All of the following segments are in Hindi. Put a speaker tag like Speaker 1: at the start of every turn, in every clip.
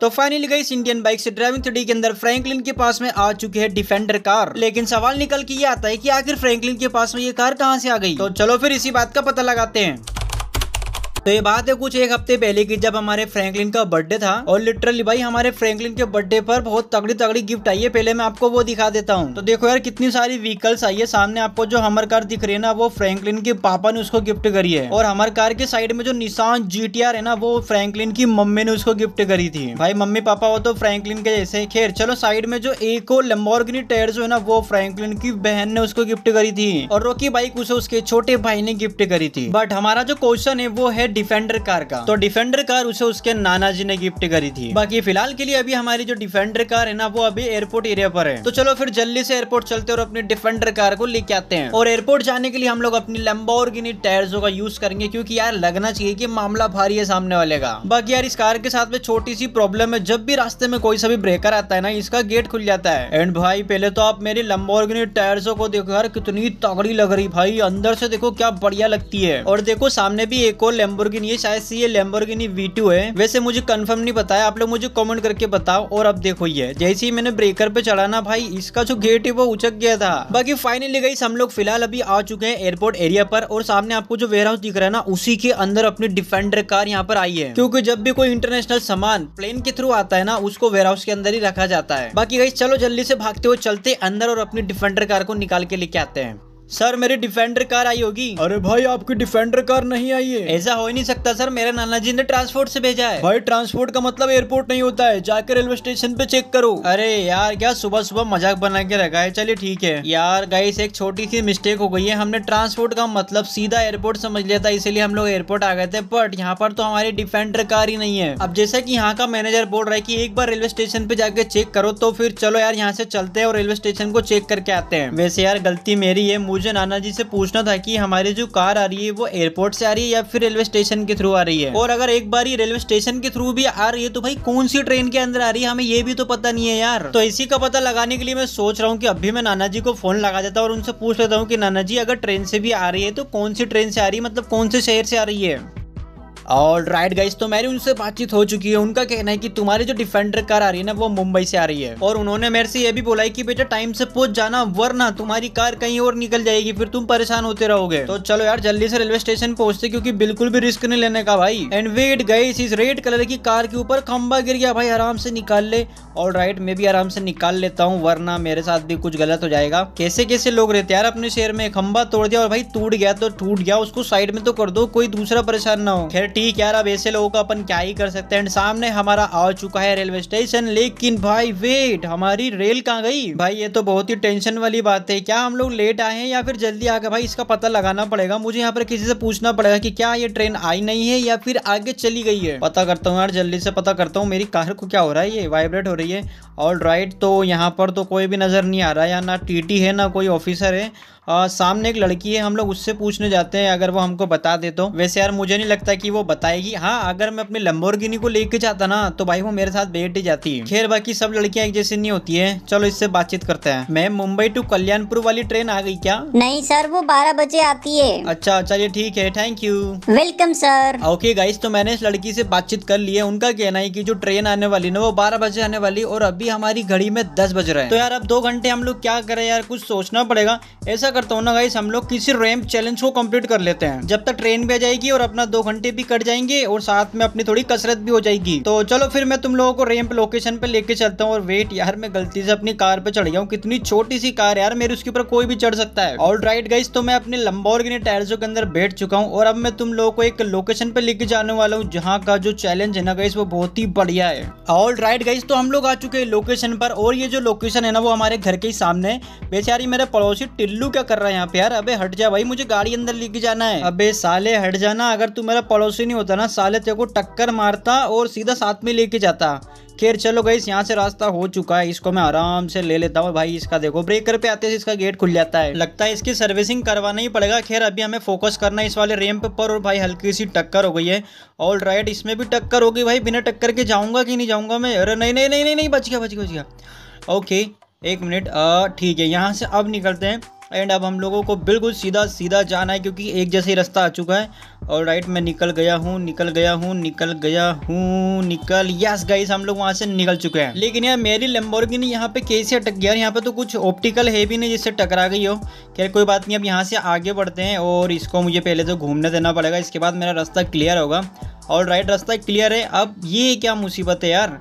Speaker 1: तो फाइनली गई इंडियन बाइक से ड्राइविंग थ्री के अंदर फ्रैंकलिन के पास में आ चुकी है डिफेंडर कार लेकिन सवाल निकल के ये आता है कि आखिर फ्रैंकलिन के पास में ये कार कहाँ से आ गई तो चलो फिर इसी बात का पता लगाते हैं तो ये बात है कुछ एक हफ्ते पहले की जब हमारे फ्रैंकलिन का बर्थडे था और लिटरली भाई हमारे फ्रैंकलिन के बर्थडे पर बहुत तगड़ी तगड़ी गिफ्ट आई है पहले मैं आपको वो दिखा देता हूँ तो देखो यार कितनी सारी व्हीकल्स आई है सामने आपको जो हमर कार दिख रही है ना वो फ्रैंकलिन के पापा ने उसको गिफ्ट करी है और हमर कार के साइड में जो निशान जी है ना वो फ्रेंकलिन की मम्मी ने उसको गिफ्ट करी थी भाई मम्मी पापा वो तो फ्रेंकलिन के जैसे खैर चलो साइड में जो एक और लम्बोर्गिनी टेयर जो है ना वो फ्रेंकलिन की बहन ने उसको गिफ्ट करी थी और रोकी बाइक उसे उसके छोटे भाई ने गिफ्ट करी थी बट हमारा जो क्वेश्चन है वो है डिफेंडर कार का तो डिफेंडर कार उसे उसके नाना जी ने गिफ्ट करी थी बाकी फिलहाल के लिए अभी हमारी जो डिफेंडर कार है ना वो अभी एयरपोर्ट एरिया पर है तो चलो फिर जल्दी से एयरपोर्ट चलते और अपनी डिफेंडर कार को लेके आते हैं और एयरपोर्ट जाने के लिए हम लोग अपनी लंबा और गिनी टायर्सों का यूज करेंगे क्योंकि यार लगना चाहिए कि मामला भारी है सामने वाले का बाकी यार इस कार के साथ में छोटी सी प्रॉब्लम है जब भी रास्ते में कोई सा भी ब्रेकर आता है ना इसका गेट खुल जाता है एंड भाई पहले तो आप मेरी गिनी टायर्सों को देखो यार कितनी तगड़ी लग रही भाई अंदर से देखो क्या बढ़िया लगती है और देखो सामने भी एक और लंबो है शायद से ये लैम्बोर्गिनी वी है वैसे मुझे कंफर्म नहीं पता है आप लोग मुझे कमेंट करके बताओ और अब देखो ये जैसे ही मैंने ब्रेकर पे चढ़ा ना भाई इसका जो गेट है वो उचक गया था बाकी फाइनली गई हम लोग फिलहाल अभी आ चुके हैं एयरपोर्ट एरिया पर और सामने आपको जो वेयर हाउस दिख रहा है ना उसी के अंदर अपनी डिफेंडर कार यहाँ पर आई है क्यूँकी जब भी कोई इंटरनेशनल सामान प्लेन के थ्रू आता है ना उसको वेयर हाउस के अंदर ही रखा जाता है बाकी गई चलो जल्दी से भागते हुए चलते अंदर और अपनी डिफेंडर कार को निकाल के लेके आते हैं सर मेरी डिफेंडर कार आई होगी अरे भाई आपकी डिफेंडर कार नहीं आई है ऐसा हो ही नहीं सकता सर मेरे नाना जी ने ट्रांसपोर्ट से भेजा है भाई ट्रांसपोर्ट का मतलब एयरपोर्ट नहीं होता है जाकर रेलवे स्टेशन पे चेक करो अरे यार क्या सुबह सुबह मजाक बना के रखा है चलिए ठीक है यार गाइस एक छोटी सी मिस्टेक हो गई है हमने ट्रांसपोर्ट का मतलब सीधा एयरपोर्ट समझ लिया था इसीलिए हम लोग एयरपोर्ट आ गए थे बट यहाँ पर तो हमारी डिफेंडर कार ही नहीं है अब जैसा की यहाँ का मैनेजर बोल रहा है की एक बार रेलवे स्टेशन पे जाके चेक करो तो फिर चलो यार यहाँ से चलते है और रेलवे स्टेशन को चेक करके आते हैं वैसे यार गलती मेरी है मुझे नाना जी से पूछना था कि हमारी जो कार आ रही है वो एयरपोर्ट से आ रही है या फिर रेलवे स्टेशन के थ्रू आ रही है और अगर एक बार ये रेलवे स्टेशन के थ्रू भी आ रही है तो भाई कौन सी ट्रेन के अंदर आ रही है हमें ये भी तो पता नहीं है यार तो इसी का पता लगाने के लिए मैं सोच रहा हूँ की अभी मैं नाना जी को फोन लगा देता हूँ और उनसे पूछ लेता हूँ की नाना जी अगर ट्रेन से भी आ रही है तो कौन सी ट्रेन से आ रही है मतलब कौन से शहर से आ रही है और राइट गाइस तो मेरी उनसे बातचीत हो चुकी है उनका कहना है कि तुम्हारी जो डिफेंडर कार आ रही है ना वो मुंबई से आ रही है और उन्होंने मेरे से ये भी बोला है कि बेटा टाइम से पहुंच जाना वरना तुम्हारी कार कहीं और निकल जाएगी फिर तुम परेशान होते रहोगे तो चलो यार जल्दी से रेलवे स्टेशन पहुंचते क्योंकि बिल्कुल भी रिस्क नहीं लेने का भाई एंड वेट गई इस रेड कलर की कार के ऊपर खंबा गिर गया भाई आराम से निकाल ले और राइट मैं भी आराम से निकाल लेता हूँ वरना मेरे साथ भी कुछ गलत हो जाएगा कैसे कैसे लोग रहते यार अपने शहर में खंबा तोड़ दिया और भाई टूट गया तो टूट गया उसको साइड में तो कर दो कोई दूसरा परेशान ना हो खेर ठीक यार अब ऐसे लोगों का अपन क्या ही कर सकते हैं सामने हमारा आ चुका है रेलवे स्टेशन लेकिन भाई वेट हमारी रेल कहाँ गई भाई ये तो बहुत ही टेंशन वाली बात है क्या हम लोग लेट आए हैं या फिर जल्दी आ गए भाई इसका पता लगाना पड़ेगा मुझे यहाँ पर किसी से पूछना पड़ेगा कि क्या ये ट्रेन आई नहीं है या फिर आगे चली गई है पता करता हूँ यार जल्दी से पता करता हूँ मेरी कार को क्या हो रहा है ये वाइब्रेट हो रही है और राइट तो यहाँ पर तो कोई भी नजर नहीं आ रहा है ना टीटी है ना कोई ऑफिसर है आ, सामने एक लड़की है हम लोग उससे पूछने जाते हैं अगर वो हमको बता दे तो वैसे यार मुझे नहीं लगता कि वो बताएगी हाँ अगर मैं अपनी गिनी को लेके जाता ना तो भाई वो मेरे साथ बैठ ही जाती खैर बाकी सब लड़कियाँ एक जैसी नहीं होती है चलो इससे बातचीत करते हैं मैम मुंबई टू कल्याणपुर वाली ट्रेन आ गई क्या नहीं सर वो बारह बजे आती है अच्छा चलिए ठीक है thank you welcome sir okay guys तो मैंने इस लड़की से बातचीत कर ली है उनका कहना है की जो ट्रेन आने वाली ना वो बारह बजे आने वाली और अभी हमारी घड़ी में दस बज रहे हैं तो यार अब दो घंटे हम लोग क्या करें यार कुछ सोचना पड़ेगा ऐसा करता हूँ ना गाइस हम लोग किसी रैम्प चैलेंज को कंप्लीट कर लेते हैं जब तक ट्रेन भी आ जाएगी और अपना दो घंटे भी कट जाएंगे और साथ में अपनी थोड़ी कसरत भी हो जाएगी तो चलो फिर मैं तुम लोगों को रैम्प लोकेशन पे लेके चलता हूँ और वेट यार मैं गलती से अपनी कार पे चढ़ गया हूँ कितनी छोटी सी कार यार मेरे उसके ऊपर कोई भी चढ़ सकता है और राइट गाइस तो मैं अपने लंबोर्गिनी टायर्सों के अंदर बैठ चुका हूँ और अब मैं तुम लोगों को एक लोकेशन पे लेके जाने वाला हूँ जहाँ का जो चैलेंज है ना गाइस वो बहुत ही बढ़िया है ऑल राइट गाइस तो हम लोग आ चुके हैं लोकेशन पर और ये जो लोकेशन है ना वो हमारे घर के ही सामने बेचारी मेरे पड़ोसी टिल्लू का कर रहा है यहाँ पे यार अबे हट जा भाई मुझे गाड़ी अंदर लेके जाना है अबे साले हट जाना अगर तू मेरा पड़ोसी नहीं होता ना साले तेरे को टक्कर मारता और सीधा साथ में लेके जाता खैर चलो गई यहाँ से रास्ता हो चुका है इसको मैं आराम से ले लेता हूँ भाई इसका देखो ब्रेकर पे आते से इसका गेट खुल जाता है लगता है इसकी सर्विसिंग करवाना ही पड़ेगा खैर अभी हमें फोकस करना है इस वाले रैंप पर और भाई हल्की सी टक्कर हो गई है ऑल राइट इसमें भी टक्कर होगी भाई बिना टक्कर के जाऊँगा कि नहीं जाऊँगा मैं अरे नहीं नहीं नहीं नहीं बच गया बच गया बच गया ओके एक मिनट ठीक है यहाँ से अब निकलते हैं एंड अब हम लोगों को बिल्कुल सीधा सीधा जाना है क्योंकि एक जैसे ही रास्ता आ चुका है और राइट मैं निकल गया हूँ निकल गया हूँ निकल गया हूँ निकल यस गाइस हम लोग वहाँ से निकल चुके हैं लेकिन यार मेरी नहीं यहाँ पे कैसे अटक गया यहाँ पे तो कुछ ऑप्टिकल है भी नहीं जिससे टकरा गई हो खैर कोई बात नहीं अब यहाँ से आगे बढ़ते हैं और इसको मुझे पहले तो घूमने देना पड़ेगा इसके बाद मेरा रास्ता क्लियर होगा और राइट रास्ता क्लियर है अब ये क्या मुसीबत है यार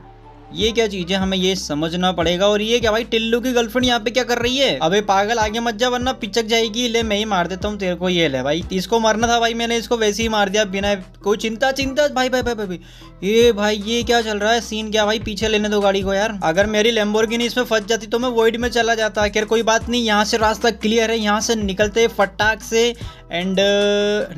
Speaker 1: ये क्या चीज है हमें ये समझना पड़ेगा और ये क्या भाई टिल्लू की गर्लफ्रेंड यहाँ पे क्या कर रही है अबे पागल आगे मत जा वरना पिचक जाएगी ले मैं ही मार देता हूँ तेरे को ये ले भाई इसको मारना था भाई मैंने इसको वैसे ही मार दिया बिना कोई चिंता चिंता भाई भाई भाई भाई, ये भाई ये क्या चल रहा है सीन क्या भाई पीछे लेने दो गाड़ी को यार अगर मेरी लेम्बोर्गिनी इसमें फंस जाती तो मैं वोइड में चला जाता खैर कोई बात नहीं यहाँ से रास्ता क्लियर है यहाँ से निकलते फटाक से एंड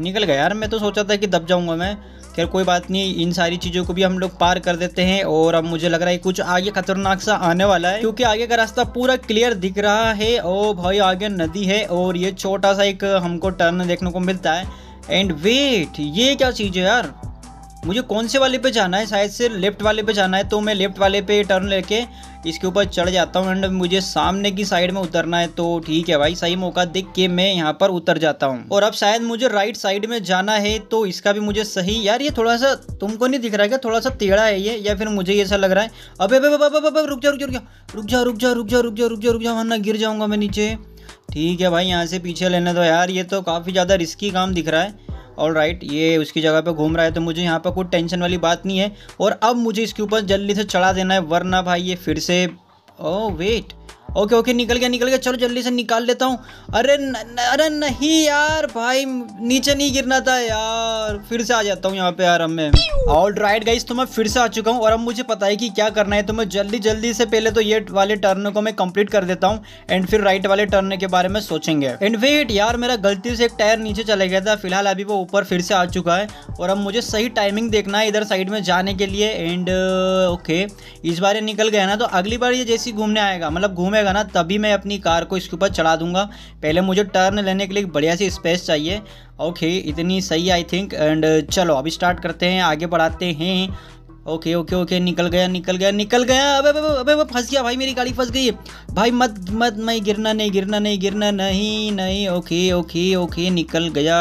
Speaker 1: निकल गया यार मैं तो सोचा था कि दब जाऊंगा मैं खैर कोई बात नहीं इन सारी चीज़ों को भी हम लोग पार कर देते हैं और अब मुझे लग रहा है कुछ आगे खतरनाक सा आने वाला है क्योंकि आगे का रास्ता पूरा क्लियर दिख रहा है और भाई आगे नदी है और ये छोटा सा एक हमको टर्न देखने को मिलता है एंड वेट ये क्या चीज़ है यार मुझे कौन से वाले पे जाना है शायद से लेफ्ट वाले पे जाना है तो मैं लेफ्ट वाले पे टर्न लेके इसके ऊपर चढ़ जाता हूँ एंड मुझे सामने की साइड में उतरना है तो ठीक है भाई सही मौका देख के मैं यहाँ पर उतर जाता हूँ और अब शायद मुझे राइट साइड में जाना है तो इसका भी मुझे सही यार ये थोड़ा सा तुमको नहीं दिख रहा है क्या थोड़ा सा टेढ़ा है ये या फिर मुझे ऐसा लग रहा है अब अब रुक जा रुक जा रुक जा रुक जा रुक जा रुक जा रुक जा रुक जा वरना गिर जाऊँगा मैं नीचे ठीक है भाई यहाँ से पीछे लेने दो यार ये तो काफ़ी ज़्यादा रिस्की काम दिख रहा है और राइट ये उसकी जगह पे घूम रहा है तो मुझे यहाँ पर कोई टेंशन वाली बात नहीं है और अब मुझे इसके ऊपर जल्दी से चढ़ा देना है वरना भाई ये फिर से oh oh, wait okay okay निकल गया निकल गया चलो जल्दी से निकाल लेता हूँ अरे न, न, अरे नहीं यार भाई नीचे नहीं गिरना था यार फिर से आ जाता हूँ यहाँ पे यार हमें ऑल राइट गाइस तो मैं फिर से आ चुका हूँ और अब मुझे पता है कि क्या करना है तो मैं जल्दी जल्दी से पहले तो ये वाले टर्न को मैं कंप्लीट कर देता हूँ एंड फिर राइट वाले टर्न के बारे में सोचेंगे एंड वेट यार मेरा गलती से एक टायर नीचे चला गया था फिलहाल अभी वो ऊपर फिर से आ चुका है और अब मुझे सही टाइमिंग देखना है इधर साइड में जाने के लिए एंड ओके uh, इस बार ये निकल गया ना तो अगली बार ये जैसी घूमने आएगा मतलब घूमे घूमेगा ना तभी मैं अपनी कार को इसके ऊपर चढ़ा दूंगा पहले मुझे टर्न लेने के लिए बढ़िया सी स्पेस चाहिए ओके इतनी सही आई थिंक एंड चलो अभी स्टार्ट करते हैं आगे बढ़ाते हैं ओके ओके ओके निकल गया निकल गया निकल गया अबे अबे अबे अबे फंस गया भाई मेरी गाड़ी फंस गई भाई मत मत मैं गिरना नहीं गिरना नहीं गिरना नहीं नहीं ओके ओके ओके निकल गया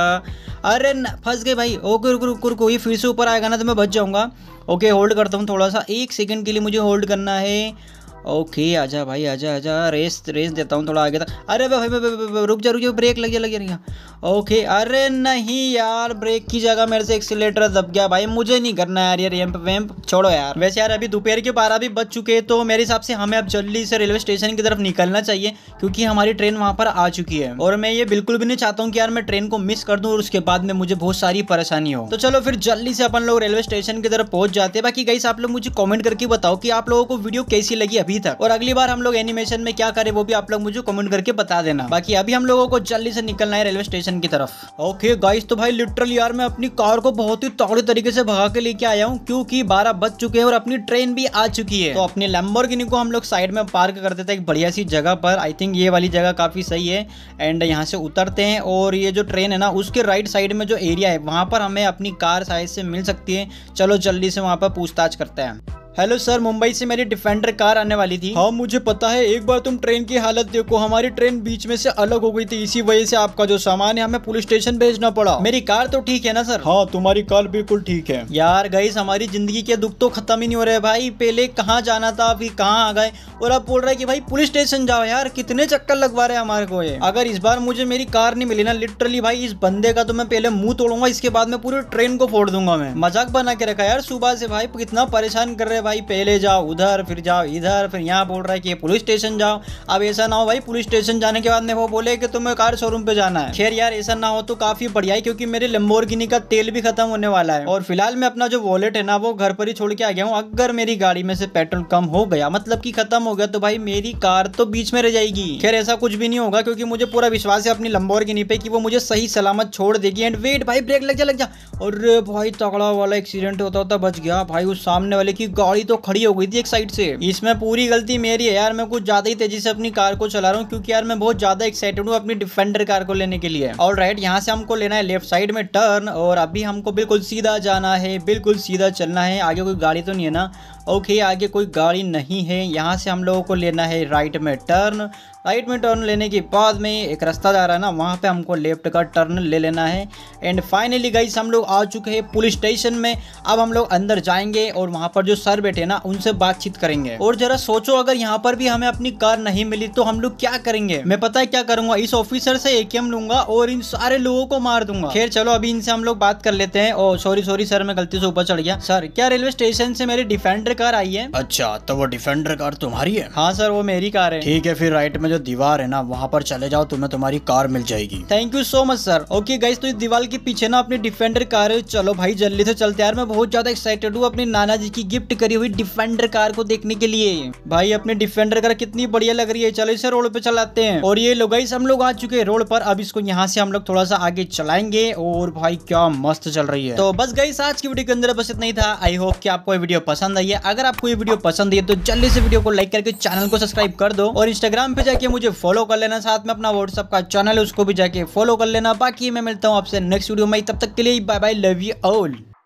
Speaker 1: अरे फंस गए भाई ओके oh, रुक रुक रुको ये फिर से ऊपर आएगा ना तो मैं बच जाऊँगा ओके होल्ड करता हूँ थोड़ा सा एक सेकंड के लिए मुझे होल्ड करना है ओके आजा भाई आजा आजा रेस रेस देता हूँ थोड़ा आगे था अरे भाई रुक जा रुक जा ब्रेक लगे लगे नहीं ओके अरे नहीं यार ब्रेक की जगह मेरे से एक्सीटर दब गया भाई मुझे नहीं करना यार यार रैंप वैम्प छोड़ो यार वैसे यार अभी दोपहर के बारह भी बज चुके हैं तो मेरे हिसाब से हमें अब जल्दी से रेलवे स्टेशन की तरफ निकलना चाहिए क्योंकि हमारी ट्रेन वहाँ पर आ चुकी है और मैं ये बिल्कुल भी नहीं चाहता हूँ कि यार मैं ट्रेन को मिस कर दूँ और उसके बाद में मुझे बहुत सारी परेशानी हो तो चलो फिर जल्दी से अपन लोग रेलवे स्टेशन की तरफ पहुंच जाते हैं बाकी गई आप लोग मुझे कॉमेंट करके बताओ कि आप लोगों को वीडियो कैसी लगी अभी अभी तक और अगली बार हम लोग एनिमेशन में क्या करे वो भी आप लोग मुझे कमेंट करके बता देना बाकी अभी हम लोगों को जल्दी से निकलना है रेलवे स्टेशन की तरफ ओके गाइस तो भाई लिटरल यार मैं अपनी कार को बहुत ही तगड़े तरीके से भगा के लेके आया हूँ क्यूँकी बारह बज चुके हैं और अपनी ट्रेन भी आ चुकी है तो अपने लंबर को हम लोग साइड में पार्क कर देते हैं एक बढ़िया सी जगह पर आई थिंक ये वाली जगह काफी सही है एंड यहाँ से उतरते हैं और ये जो ट्रेन है ना उसके राइट साइड में जो एरिया है वहां पर हमें अपनी कार साइज से मिल सकती है चलो जल्दी से वहां पर पूछताछ करते हैं हेलो सर मुंबई से मेरी डिफेंडर कार आने वाली थी हाँ मुझे पता है एक बार तुम ट्रेन की हालत देखो हमारी ट्रेन बीच में से अलग हो गई थी इसी वजह से आपका जो सामान है हमें पुलिस स्टेशन भेजना पड़ा मेरी कार तो ठीक है ना सर हाँ तुम्हारी कार बिल्कुल ठीक है यार गई हमारी जिंदगी के दुख तो खत्म ही नहीं हो रहे भाई पहले कहाँ जाना था अभी कहाँ आ गए और अब बोल रहे की भाई पुलिस स्टेशन जाओ यार कितने चक्कर लगवा रहे हमारे को ये अगर इस बार मुझे मेरी कार नहीं मिली ना लिटरली भाई इस बंदे का तो मैं पहले मुंह तोड़ूंगा इसके बाद में पूरी ट्रेन को फोड़ दूंगा मैं मजाक बना के रखा यार सुबह से भाई कितना परेशान कर रहे भाई पहले जाओ उधर फिर जाओ इधर फिर यहाँ बोल रहा है कि पुलिस स्टेशन जाओ अब ऐसा ना हो भाई पुलिस स्टेशन जाने के बाद में वो बोले कि तुम्हें कार शोरूम पे जाना है खैर यार ऐसा ना हो तो काफी बढ़िया है क्योंकि मेरे लम्बोर्गिनी का तेल भी खत्म होने वाला है और फिलहाल मैं अपना जो वॉलेट है ना वो घर पर ही छोड़ के आ गया हूँ अगर मेरी गाड़ी में से पेट्रोल कम हो गया मतलब की खत्म हो गया तो भाई मेरी कार तो बीच में रह जाएगी खैर ऐसा कुछ भी नहीं होगा क्योंकि मुझे पूरा विश्वास है अपनी लम्बोर्गिनी पे की वो मुझे सही सलामत छोड़ देगी एंड वेट भाई ब्रेक लग जा लग जा और भाई तगड़ा वाला एक्सीडेंट होता होता बच गया भाई उस सामने वाले की गाड़ी तो खड़ी हो गई थी एक साइड से इसमें पूरी गलती मेरी है यार मैं कुछ ज्यादा ही तेजी से अपनी कार को चला रहा हूँ क्योंकि यार मैं बहुत ज्यादा एक्साइटेड हूँ अपनी डिफेंडर कार को लेने के लिए और राइट यहाँ से हमको लेना है लेफ्ट साइड में टर्न और अभी हमको बिल्कुल सीधा जाना है बिल्कुल सीधा चलना है आगे कोई गाड़ी तो नहीं है ना ओके आगे कोई गाड़ी नहीं है यहाँ से हम लोगों को लेना है राइट में टर्न राइट में टर्न लेने के बाद में एक रास्ता जा रहा है ना वहाँ पे हमको लेफ्ट का टर्न ले लेना है एंड फाइनली गाइस हम लोग आ चुके हैं पुलिस स्टेशन में अब हम लोग अंदर जाएंगे और वहाँ पर जो सर बैठे ना उनसे बातचीत करेंगे और जरा सोचो अगर यहाँ पर भी हमें अपनी कार नहीं मिली तो हम लोग क्या करेंगे मैं पता है क्या करूंगा इस ऑफिसर से एटीएम लूंगा और इन सारे लोगों को मार दूंगा खैर चलो अभी इनसे हम लोग बात कर लेते हैं और सॉरी सॉरी सर मैं गलती से ऊपर चढ़ गया सर क्या रेलवे स्टेशन से मेरे डिफेंडर कार आई है अच्छा तो वो डिफेंडर कार तुम्हारी है हाँ सर वो मेरी कार है ठीक है फिर राइट में जो दीवार है ना वहाँ पर चले जाओ तुम्हें तुम्हारी कार मिल जाएगी thank you so much sir okay guys तो इस दीवार के पीछे ना अपनी डिफेंडर कार है चलो भाई जल्दी से चलते यार मैं बहुत ज्यादा एक्साइटेड हूँ अपने नाना जी की गिफ्ट करी हुई डिफेंडर कार को देखने के लिए भाई अपनी डिफेंडर कार कितनी बढ़िया लग रही है चलो इसे रोड पे चलाते हैं और ये लोग हम लोग आ चुके हैं रोड पर अब इसको यहाँ से हम लोग थोड़ा सा आगे चलाएंगे और भाई क्या मस्त चल रही है तो बस गई आज की वीडियो के अंदर बस इतना ही था आई होप की आपको वीडियो पसंद आई है अगर आपको ये वीडियो पसंद है तो जल्दी से वीडियो को लाइक करके चैनल को सब्सक्राइब कर दो और इंस्टाग्राम पे जाके मुझे फॉलो कर लेना साथ में अपना व्हाट्सअप का चैनल है उसको भी जाके फॉलो कर लेना बाकी मैं मिलता हूँ आपसे नेक्स्ट वीडियो में तब तक के लिए bye bye love you all